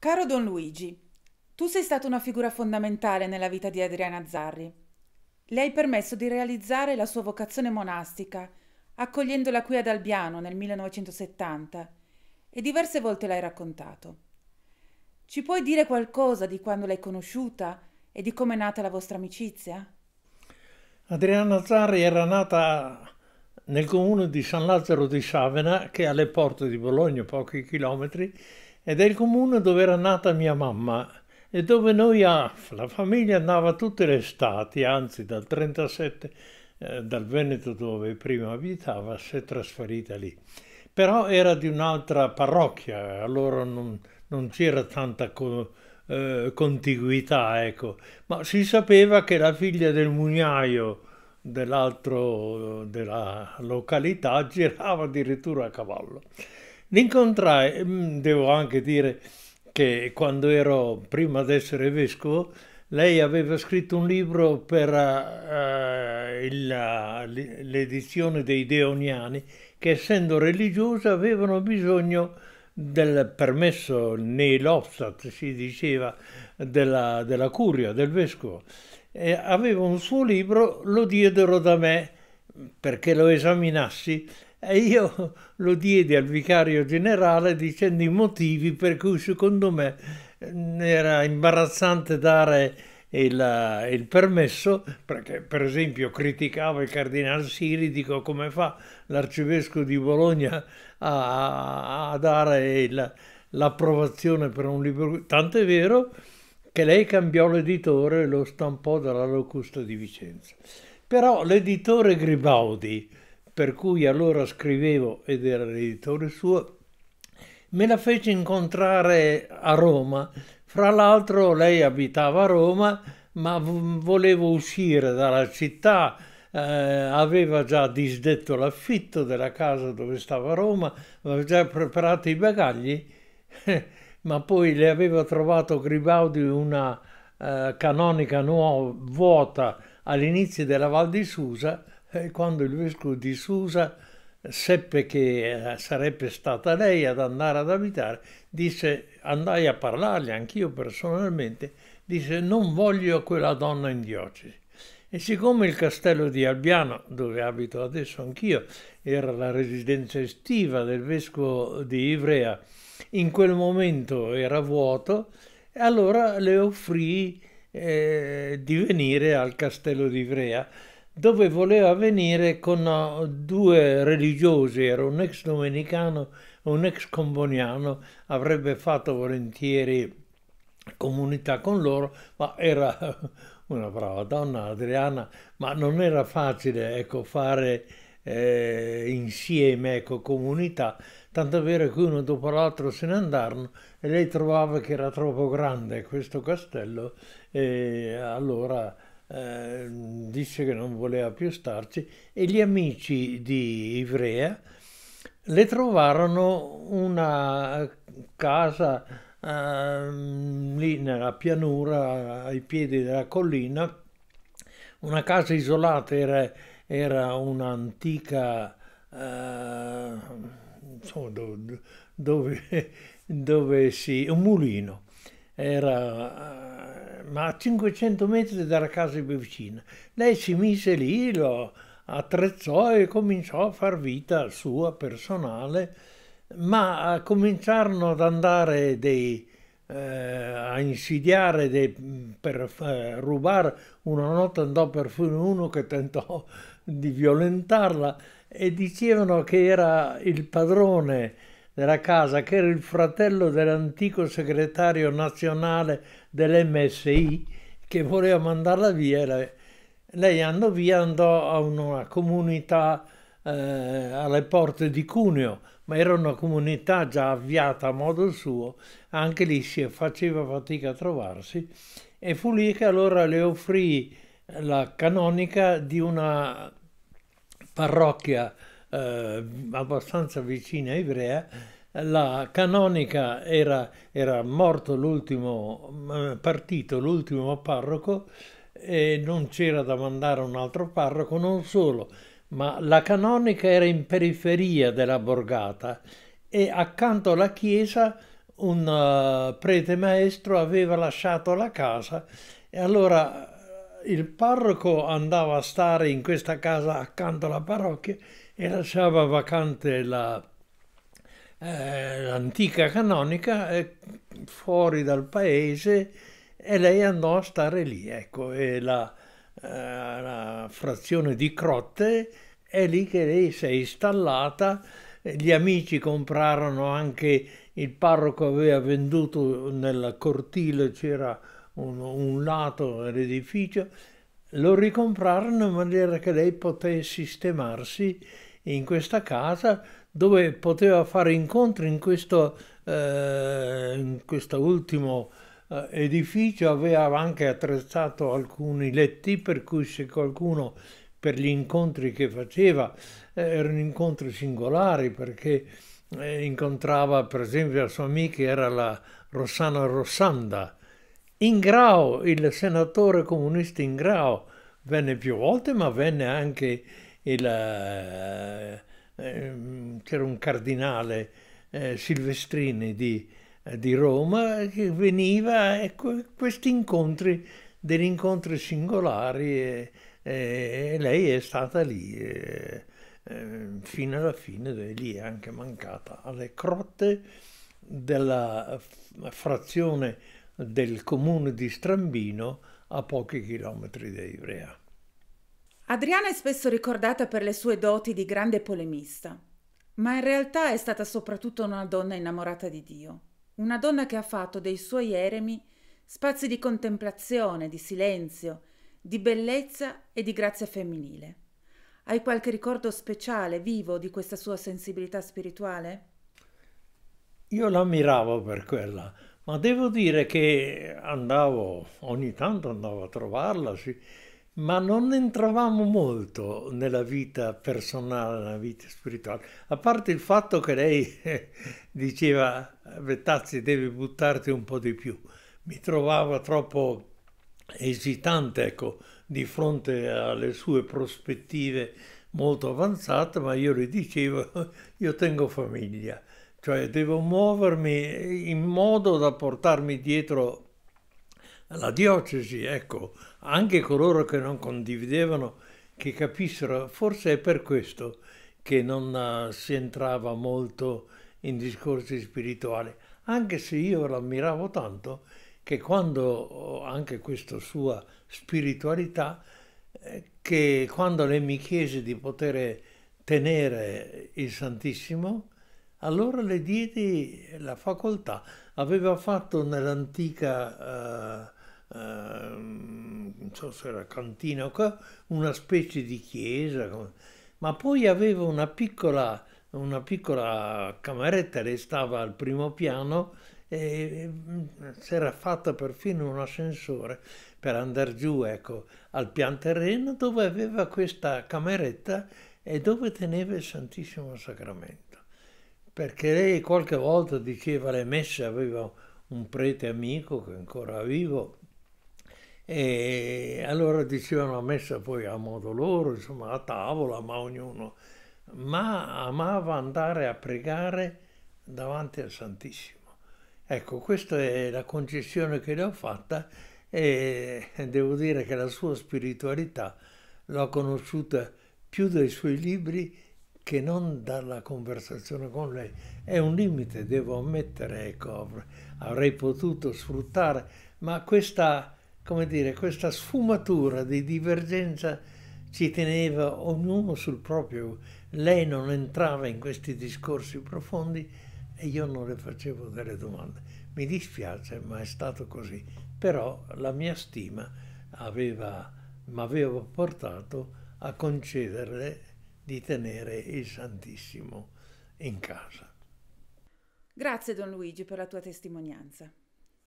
Caro Don Luigi, tu sei stata una figura fondamentale nella vita di Adriana Zarri. Le hai permesso di realizzare la sua vocazione monastica, accogliendola qui ad Albiano nel 1970, e diverse volte l'hai raccontato. Ci puoi dire qualcosa di quando l'hai conosciuta e di come è nata la vostra amicizia? Adriana Zarri era nata nel comune di San Lazzaro di Savena, che è alle porte di Bologna, pochi chilometri, ed è il comune dove era nata mia mamma e dove noi, ah, la famiglia andava tutte le estati, anzi dal 37, eh, dal Veneto dove prima abitava, si è trasferita lì. Però era di un'altra parrocchia, allora non, non c'era tanta co, eh, contiguità, ecco. Ma si sapeva che la figlia del mugnaio dell'altro, della località girava addirittura a cavallo. Li incontrai, mm, devo anche dire che quando ero prima di essere vescovo, lei aveva scritto un libro per uh, il, uh, l'edizione dei Deoniani che essendo religiose avevano bisogno del permesso nei lobstat, si diceva, della, della, curia, del vescovo. E avevo un suo libro, lo diedero da me perché lo esaminassi e io lo diedi al vicario generale dicendo i motivi per cui secondo me era imbarazzante dare il, il, permesso, perché per esempio criticava il cardinale Siri, dico come fa l'arcivescovo di Bologna a, a dare il, l'approvazione per un libro. Tanto è vero che lei cambiò l'editore e lo stampò dalla Locusta di Vicenza. Però l'editore Gribaudi, per cui allora scrivevo ed era l'editore suo, me la fece incontrare a Roma. Fra l'altro lei abitava a Roma, ma volevo uscire dalla città, eh, aveva già disdetto l'affitto della casa dove stava a Roma, aveva già preparato i bagagli, ma poi le aveva trovato Gribaudi una eh, canonica nuova, vuota all'inizio della Val di Susa, quando il vescovo di Susa seppe che eh, sarebbe stata lei ad andare ad abitare, disse, andai a parlargli anch'io personalmente, disse non voglio quella donna in diocesi. E siccome il castello di Albiano, dove abito adesso anch'io, era la residenza estiva del vescovo di Ivrea, in quel momento era vuoto, allora le offrì eh, di venire al castello di Ivrea dove voleva venire con eh, due religiosi, era un ex domenicano e un ex comboniano, avrebbe fatto volentieri comunità con loro, ma era una brava donna, Adriana, ma non era facile ecco, fare eh, insieme ecco, comunità, tanto è vero che uno dopo l'altro se ne andarono e lei trovava che era troppo grande questo castello e allora eh, disse che non voleva più starci e gli amici di Ivrea le trovarono una casa eh, lì nella pianura ai piedi della collina, una casa isolata, era, era un'antica... Eh, insomma, dove, dove si... un mulino era eh, ma a 500 metri dalla casa più vicina. Lei si mise lì, lo attrezzò e cominciò a far vita sua personale, ma cominciarono ad andare dei, eh, a insidiare dei, per eh, rubare. Una notte andò perfino uno che tentò di violentarla e dicevano che era il padrone della casa, che era il fratello dell'antico segretario nazionale dell'MSI, che voleva mandarla via. Lei, andò via, andò a una comunità eh, alle porte di Cuneo, ma era una comunità già avviata a modo suo, anche lì si faceva fatica a trovarsi, e fu lì che allora le offrì la canonica di una parrocchia eh, abbastanza vicina Ivrea, la canonica era, era morto l'ultimo eh, partito, l'ultimo parroco, e non c'era da mandare un altro parroco, non solo, ma la canonica era in periferia della borgata e accanto alla chiesa un uh, prete maestro aveva lasciato la casa e allora il parroco andava a stare in questa casa accanto alla parrocchia e lasciava vacante l'antica la, eh, canonica eh, fuori dal paese e lei andò a stare lì, ecco, e la, eh, la frazione di Crotte è lì che lei si è installata, gli amici comprarono anche, il parroco aveva venduto nel cortile, c'era un, un lato dell'edificio, lo ricomprarono in maniera che lei potesse sistemarsi in questa casa dove poteva fare incontri in questo, eh, in questo ultimo eh, edificio, aveva anche attrezzato alcuni letti per cui se qualcuno per gli incontri che faceva eh, erano incontri singolari perché eh, incontrava per esempio la sua amica era la Rossana Rossanda Ingrao, il senatore comunista Ingrao, venne più volte, ma venne anche il... Eh, ehm, c'era un cardinale eh, Silvestrini di, eh, di, Roma che veniva e questi incontri, degli incontri singolari e, e lei è stata lì e, e, eh, fino alla fine, lì è anche mancata alle crotte della frazione del comune di Strambino a pochi chilometri da Ivrea. Adriana è spesso ricordata per le sue doti di grande polemista, ma in realtà è stata soprattutto una donna innamorata di Dio, una donna che ha fatto dei suoi eremi spazi di contemplazione, di silenzio, di bellezza e di grazia femminile. Hai qualche ricordo speciale, vivo, di questa sua sensibilità spirituale? Io la miravo per quella, ma devo dire che andavo, ogni tanto andavo a trovarla, sì, ma non entravamo molto nella vita personale, nella vita spirituale, a parte il fatto che lei diceva, Bettazzi, devi buttarti un po' di più. Mi trovava troppo esitante, ecco, di fronte alle sue prospettive molto avanzate, ma io le dicevo, io tengo famiglia cioè devo muovermi in modo da portarmi dietro la diocesi, ecco, anche coloro che non condividevano, che capissero, forse è per questo che non eh, si entrava molto in discorsi spirituali, anche se io l'ammiravo tanto che quando anche questa sua spiritualità, eh, che quando lei mi chiese di poter tenere il Santissimo, allora le diedi la facoltà, aveva fatto nell'antica, eh, eh, non so se era cantina una specie di chiesa, ma poi aveva una piccola, una piccola cameretta, lei stava al primo piano e mm, si era fatta perfino un ascensore per andare giù ecco, al pian terreno dove aveva questa cameretta e dove teneva il Santissimo Sacramento perché lei qualche volta diceva le messe, aveva un prete amico che è ancora vivo, e allora dicevano messa poi a modo loro, insomma a tavola, ma ognuno, ma amava andare a pregare davanti al Santissimo. Ecco, questa è la concessione che le ho fatta e devo dire che la sua spiritualità l'ho conosciuta più dai suoi libri che non dalla conversazione con lei. È un limite, devo ammettere, ecco, avrei potuto sfruttare, ma questa, come dire, questa sfumatura di divergenza ci teneva ognuno sul proprio. Lei non entrava in questi discorsi profondi e io non le facevo delle domande. Mi dispiace, ma è stato così. Però la mia stima mi aveva portato a concederle di tenere il Santissimo in casa. Grazie Don Luigi per la tua testimonianza.